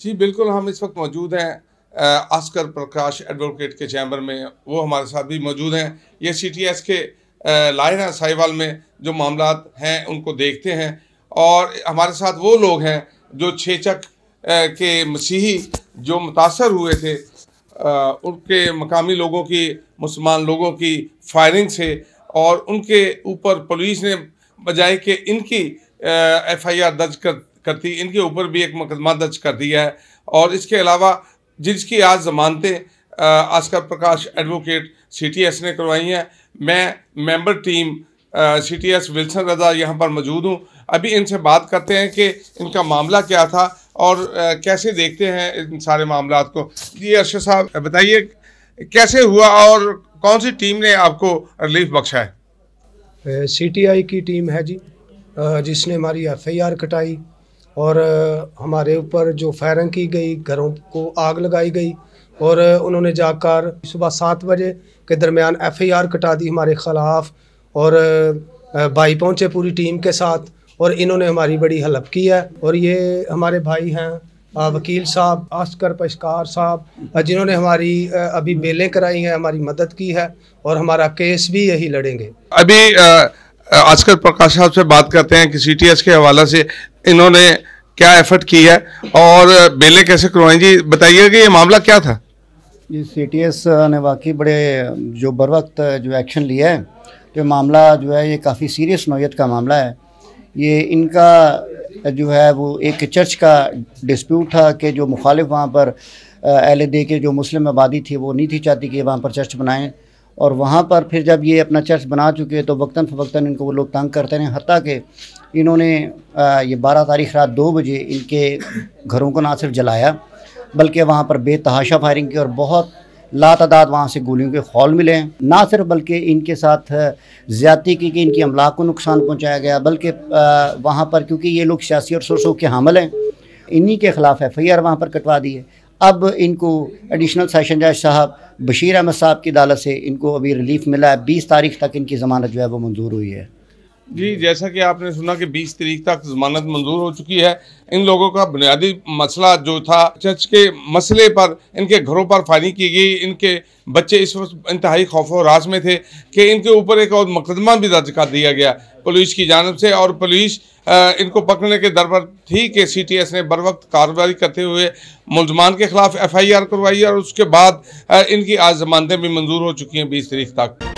जी बिल्कुल हम इस वक्त मौजूद हैं आस्कर प्रकाश एडवोकेट के चैम्बर में वो हमारे साथ भी मौजूद हैं ये सी टी एस के लाए हैं साहिवाल में जो मामला हैं उनको देखते हैं और हमारे साथ वो लोग हैं जो छेचक के मसीही जो मुतासर हुए थे उनके मकामी लोगों की मुसलमान लोगों की फायरिंग से और उनके ऊपर पुलिस ने बजाय के इनकी एफ आई आर दर्ज कर करती इनके ऊपर भी एक मुकदमा दर्ज कर दिया है और इसके अलावा जिसकी आज जमानतें आस्कर प्रकाश एडवोकेट सीटीएस ने करवाई हैं मैं member team CTS Wilson Raza यहाँ पर मौजूद हूँ अभी इनसे बात करते हैं कि इनका मामला क्या था और आ, कैसे देखते हैं इन सारे मामला को जी अर्शद साहब बताइए कैसे हुआ और कौन सी टीम ने आपको रिलीफ बख्शा है सीटीआई की टीम है जी जिसने हमारी एफ कटाई और हमारे ऊपर जो फायरिंग की गई घरों को आग लगाई गई और उन्होंने जाकर सुबह सात बजे के दरमियान एफआईआर कटा दी हमारे ख़िलाफ़ और भाई पहुँचे पूरी टीम के साथ और इन्होंने हमारी बड़ी हेल्प की है और ये हमारे भाई हैं वकील साहब आस्कर पशकार साहब जिन्होंने हमारी अभी बेलें कराई हैं हमारी मदद की है और हमारा केस भी यही लड़ेंगे अभी आस्कर प्रकाश साहब से बात करते हैं कि एस के हवाले से इन्होंने क्या एफर्ट की है और बेले कैसे करवाएं जी बताइए कि ये मामला क्या था ये सी ने वाकई बड़े जो बर वक्त जो एक्शन लिया है तो मामला जो है ये काफ़ी सीरियस नोयत का मामला है ये इनका जो है वो एक चर्च का डिस्प्यूट था कि जो मुखालिफ वहाँ पर एल के जो मुस्लिम आबादी थी वो नहीं थी चाहती कि वहाँ पर चर्च बनाएं और वहाँ पर फिर जब ये अपना चर्च बना चुके तो वक्ता फ़वक्ता इनको वो लोग तंग करते रहे हती कि इन्होंने ये बारह तारीख रात दो बजे इनके घरों को ना सिर्फ जलाया बल्कि वहाँ पर बेतहाशा फायरिंग की और बहुत ला तदाद वहाँ से गोलियों के खौल मिले हैं ना सिर्फ बल्कि इनके साथ ज़्यादती की कि इनकी अमला को नुकसान पहुँचाया गया बल्कि वहाँ पर क्योंकि ये लोग सियासी और सुरसों के हमल हैं इन्हीं के ख़िलाफ़ एफ आई आर वहाँ पर कटवा दी है अब इनको एडिशनल सेशन जज साहब बशीर अहमद साहब की अदालत से इनको अभी रिलीफ मिला है बीस तारीख तक इनकी ज़मानत जो है वो मंजूर हुई है जी जैसा कि आपने सुना कि 20 तारीख तक जमानत मंजूर हो चुकी है इन लोगों का बुनियादी मसला जो था चर्च के मसले पर इनके घरों पर फायरिंग की गई इनके बच्चे इस वक्त इंतहाई खौफ और रास में थे कि इनके ऊपर एक और मुकदमा भी दर्ज कर दिया गया पुलिस की जानब से और पुलिस इनको पकड़ने के दर पर थी कि सी टी एस ने बर वक्त कार्रवाई करते हुए मुलजमान के खिलाफ एफ आई आर करवाई और उसके बाद इनकी आज जमानतें भी मंजूर हो चुकी हैं बीस तारीख तक